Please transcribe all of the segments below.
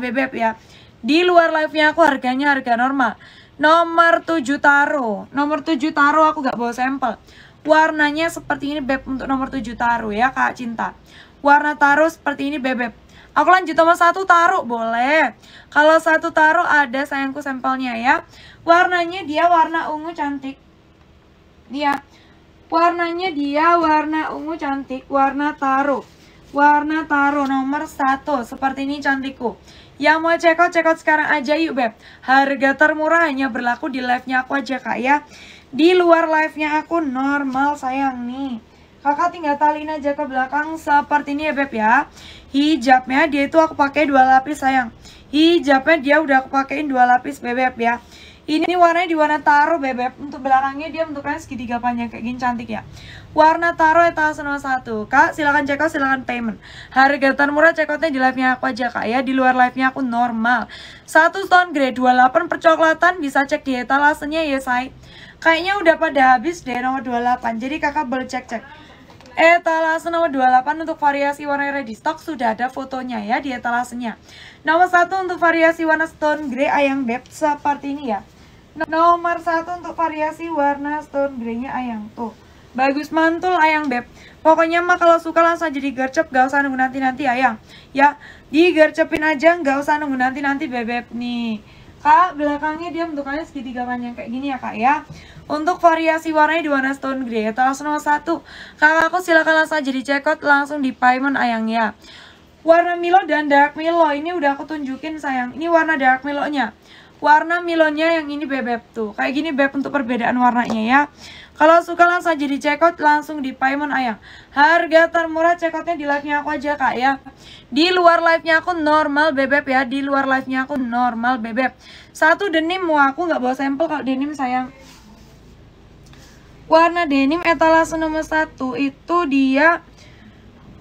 bebek bebek ya. Di luar live-nya aku harganya harga normal. Nomor 7 taro. Nomor 7 taro aku gak bawa sampel. Warnanya seperti ini beb untuk nomor 7 taro ya Kak Cinta. Warna taro seperti ini bebek. Aku lanjut sama satu taro boleh. Kalau satu taro ada sayangku sampelnya ya. Warnanya dia warna ungu cantik. Dia warnanya dia warna ungu cantik, warna taro Warna taro nomor satu seperti ini cantikku. Yang mau cekot cekot sekarang aja yuk Beb. Harga termurah hanya berlaku di live-nya aku aja Kak ya. Di luar live-nya aku normal sayang nih. Kakak tinggal taliin aja ke belakang seperti ini ya Beb ya. Hijabnya dia itu aku pakai dua lapis sayang. Hijabnya dia udah aku pakein dua lapis beb ya. Ini warnanya di warna taro bebek. Untuk belakangnya dia bentuknya segitiga panjang kayak gini cantik ya. Warna taro etalase nomor 1. Kak, silakan cekot, out, silakan payment. Harga termurah cek outnya di live-nya aku aja Kak ya. Di luar live-nya aku normal. Satu stone grey 28 percoklatan bisa cek di etalasenya ya, say. Kayaknya udah pada habis deh nomor 28. Jadi Kakak boleh cek-cek. Etalase nomor 28 untuk variasi warna ready stock sudah ada fotonya ya di etalasenya. Nomor satu untuk variasi warna stone grey ayang beb seperti ini ya. Nomor satu untuk variasi warna stone grey-nya ayang tuh. Bagus mantul ayang beb. Pokoknya mah kalau suka langsung aja digercep, gak usah nunggu nanti-nanti ayang. Ya, digercepin aja, gak usah nunggu nanti-nanti beb nih. Kak, belakangnya dia bentukannya segitiga panjang kayak gini ya kak ya. Untuk variasi warnanya di warna stone grey, atau langsung nomor satu. aku silakan langsung aja dicek langsung di payment ayang ya. Warna Milo dan Dark Milo, ini udah aku tunjukin sayang. Ini warna Dark Milo-nya warna milonnya yang ini bebek tuh kayak gini beb untuk perbedaan warnanya ya kalau suka langsung aja di langsung di payment ayang harga termurah cekotnya di live nya aku aja kak ya di luar live nya aku normal bebek ya di luar live nya aku normal bebek satu denim mau aku nggak bawa sampel kalau denim sayang warna denim etalase nomor satu itu dia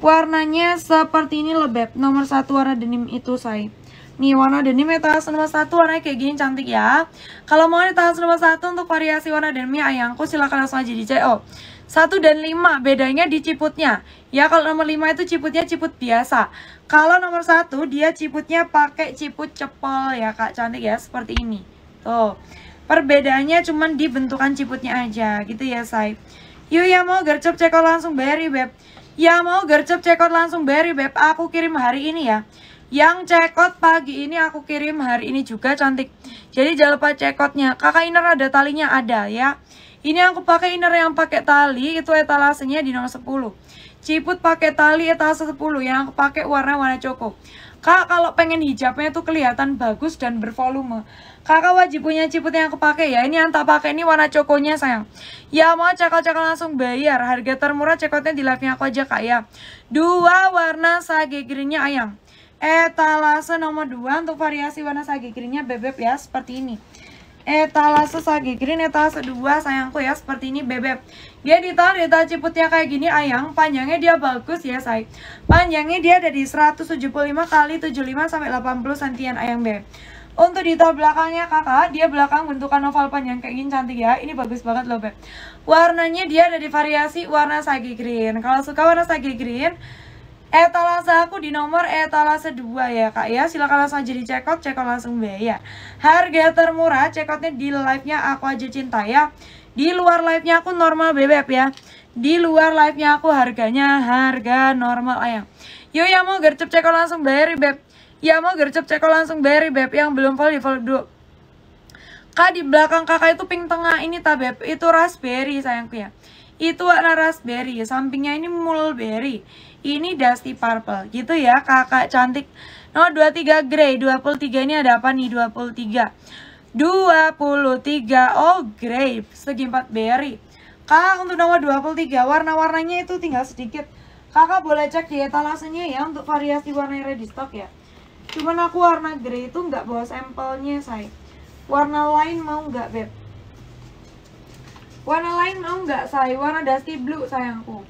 warnanya seperti ini beb nomor satu warna denim itu saya Nih warna denimnya tas nomor satu warna kayak gini cantik ya. Kalau mau di tas nomor satu untuk variasi warna denimnya ayangku silahkan langsung aja di CO. satu dan lima bedanya di ciputnya. Ya kalau nomor lima itu ciputnya ciput biasa. Kalau nomor satu dia ciputnya pakai ciput cepol ya Kak. Cantik ya seperti ini. Tuh. Perbedaannya cuman di bentukan ciputnya aja gitu ya say. Yuk ya mau gercep cekot langsung beri beb. Ya mau gercep cekot langsung beri beb. Aku kirim hari ini ya. Yang cekot pagi ini aku kirim hari ini juga cantik. Jadi jangan lupa cekotnya. Kakak inner ada talinya ada ya. Ini aku pakai inner yang pakai tali itu etalasenya di nomor 10. Ciput pakai tali etalase 10 yang aku pakai warna warna coko. Kak kalau pengen hijabnya itu kelihatan bagus dan bervolume. Kakak wajib punya ciput yang aku pakai ya. Ini yang tak pakai ini warna cokonya sayang. Ya mau cekal-cekal langsung bayar. Harga termurah cekotnya di live-nya aku aja kak ya. Dua warna sage greennya ayang. Etalase nomor 2 untuk variasi warna sagi greennya bebek ya seperti ini Etalase sagi green, etalase 2 sayangku ya seperti ini bebek Dia ditaruh detail ciputnya kayak gini ayang Panjangnya dia bagus ya say Panjangnya dia ada di 175 kali 75 sampai 80 sentian ayang bebep untuk detail belakangnya kakak, dia belakang bentukan oval panjang kayak gini cantik ya. Ini bagus banget loh, Beb. Warnanya dia ada di variasi warna sagi green. Kalau suka warna sagi green, etalase aku di nomor etalase 2 ya kak ya silakan langsung aja di check out, check out langsung bayar harga termurah check outnya di live nya aku aja cinta ya di luar live nya aku normal bebek ya di luar live nya aku harganya harga normal ayang yo ya mau gercep check out langsung bayar beb ya mau gercep check out langsung bayar beb yang belum follow di follow dulu kak di belakang kakak itu pink tengah ini beb, itu raspberry sayangku ya itu warna raspberry sampingnya ini mulberry ini dusty purple gitu ya kakak cantik no 23 grey 23 ini ada apa nih 23 23 oh grape segi empat berry kakak untuk nomor 23 warna-warnanya itu tinggal sedikit kakak boleh cek di etalasenya ya untuk variasi warna yang ready stock ya cuman aku warna grey itu nggak bawa sampelnya saya warna lain mau nggak beb Warna lain mau nggak, say? Warna dusty blue, sayangku.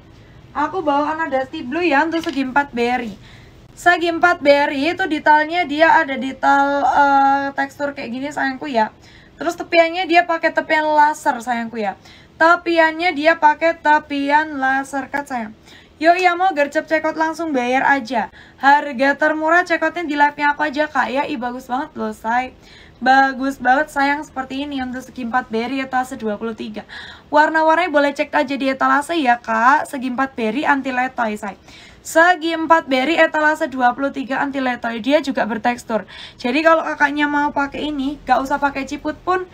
Aku bawa warna dusty blue ya untuk segi 4 berry. Segi 4 berry itu detailnya dia ada detail uh, tekstur kayak gini, sayangku ya. Terus tepiannya dia pakai tepian laser, sayangku ya. Tepiannya dia pakai tepian laser cut, kan, sayang. Yuk iya mau gercep out langsung bayar aja Harga termurah cekotnya di live-nya aku aja kak Ya, i bagus banget loh say Bagus banget sayang seperti ini untuk segi 4 berry etalase 23 Warna-warnanya boleh cek aja di etalase ya kak Segi 4 berry anti letoy say Segi 4 berry etalase 23 anti letoy Dia juga bertekstur Jadi kalau kakaknya mau pakai ini gak usah pakai ciput pun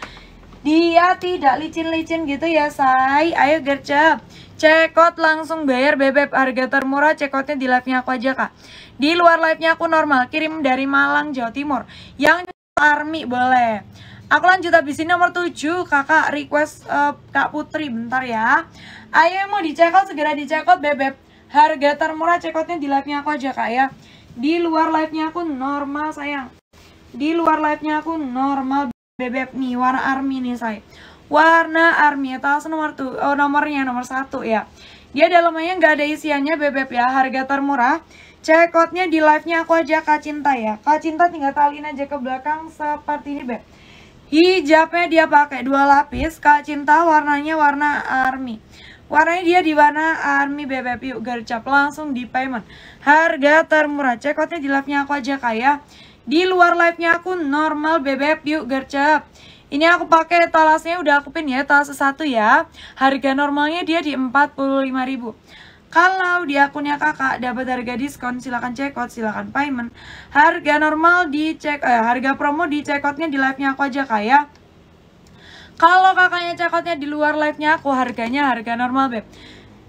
dia tidak licin-licin gitu ya, say. Ayo gercep. Cekot langsung bayar bebek harga termurah. Cekotnya di live-nya aku aja, Kak. Di luar live-nya aku normal. Kirim dari Malang, Jawa Timur. Yang Army boleh. Aku lanjut habis ini nomor 7 Kakak request uh, Kak Putri bentar ya. Ayo mau dicekot segera dicekot bebek. Harga termurah cekotnya di live-nya aku aja, Kak ya. Di luar live-nya aku normal, sayang. Di luar live-nya aku normal bebek nih warna army nih saya. warna army tas nomor tuh oh, nomornya nomor satu ya dia dalamnya nggak ada isiannya bebek ya harga termurah check di live nya aku aja kak cinta ya kak cinta tinggal talin aja ke belakang seperti ini beb hijabnya dia pakai dua lapis kak cinta warnanya warna army warnanya dia di warna army bebek yuk gercap langsung di payment harga termurah check di live nya aku aja kak ya di luar live-nya aku normal bebek yuk gercep. Ini aku pakai talasnya udah aku pin ya, talas satu ya. Harga normalnya dia di 45.000. Kalau di akunnya kakak dapat harga diskon silahkan check out silahkan payment Harga normal di check eh, harga promo di check outnya di live-nya aku aja kak ya Kalau kakaknya check outnya di luar live-nya aku harganya harga normal beb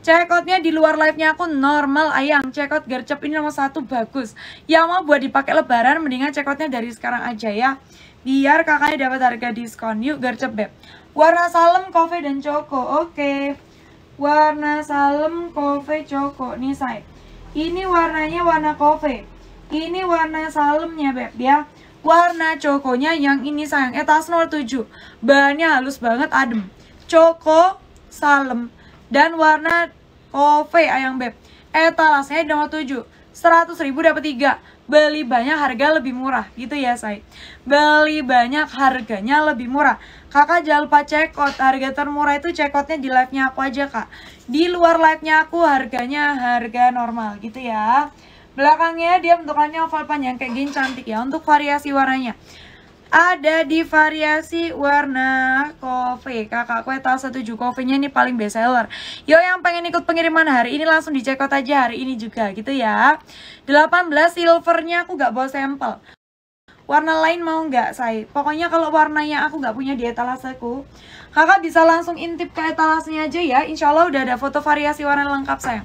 Checkoutnya di luar live-nya aku normal ayang Checkout gercep ini nomor satu bagus Yang mau buat dipakai lebaran mendingan checkoutnya dari sekarang aja ya Biar kakaknya dapat harga diskon Yuk gercep beb Warna salem, kofe, dan coko Oke okay. Warna salem, kofe, coko Nih saya. Ini warnanya warna kofe Ini warna salemnya beb ya Warna cokonya yang ini sayang Eh tas nomor 7 Bahannya halus banget adem Coko, salem dan warna OV Ayang Beb. Etalasenya eh, nomor 7. 100 ribu dapat tiga, Beli banyak harga lebih murah. Gitu ya, say. Beli banyak harganya lebih murah. Kakak jangan lupa check out. Harga termurah itu check di live-nya aku aja, Kak. Di luar live-nya aku harganya harga normal. Gitu ya. Belakangnya dia bentukannya oval panjang kayak gini cantik ya untuk variasi warnanya ada di variasi warna kofe kakak kue tas 7 nya ini paling best seller yo yang pengen ikut pengiriman hari ini langsung di check out aja hari ini juga gitu ya 18 silvernya aku gak bawa sampel warna lain mau nggak say pokoknya kalau warnanya aku nggak punya di etalaseku kakak bisa langsung intip ke etalasenya aja ya insyaallah udah ada foto variasi warna lengkap saya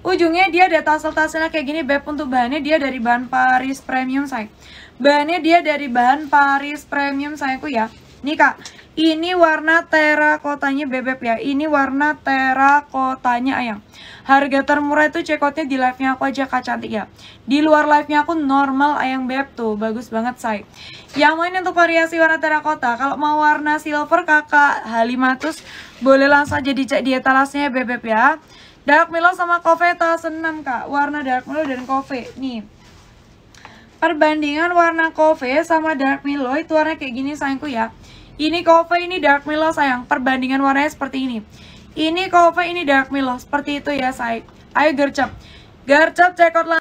Ujungnya dia ada tassel-tasselnya kayak gini beb untuk bahannya dia dari bahan Paris Premium saya. Bahannya dia dari bahan Paris Premium sayangku ya. Nih kak, ini warna terakotanya bebek ya. Ini warna terakotanya ayam. Harga termurah itu cekotnya di live-nya aku aja kak cantik ya. Di luar live-nya aku normal ayam beb tuh. Bagus banget say. Yang lain untuk variasi warna terakota. Kalau mau warna silver kakak Halimatus boleh langsung aja dicek di etalasnya bebek ya. Dark Milo sama kofe tas 6 kak Warna Dark Milo dan kofe Nih Perbandingan warna kofe sama Dark Milo Itu warna kayak gini sayangku ya Ini kofe ini Dark Milo sayang Perbandingan warnanya seperti ini Ini kofe ini Dark Milo Seperti itu ya say Ayo gercep Gercep cekot lah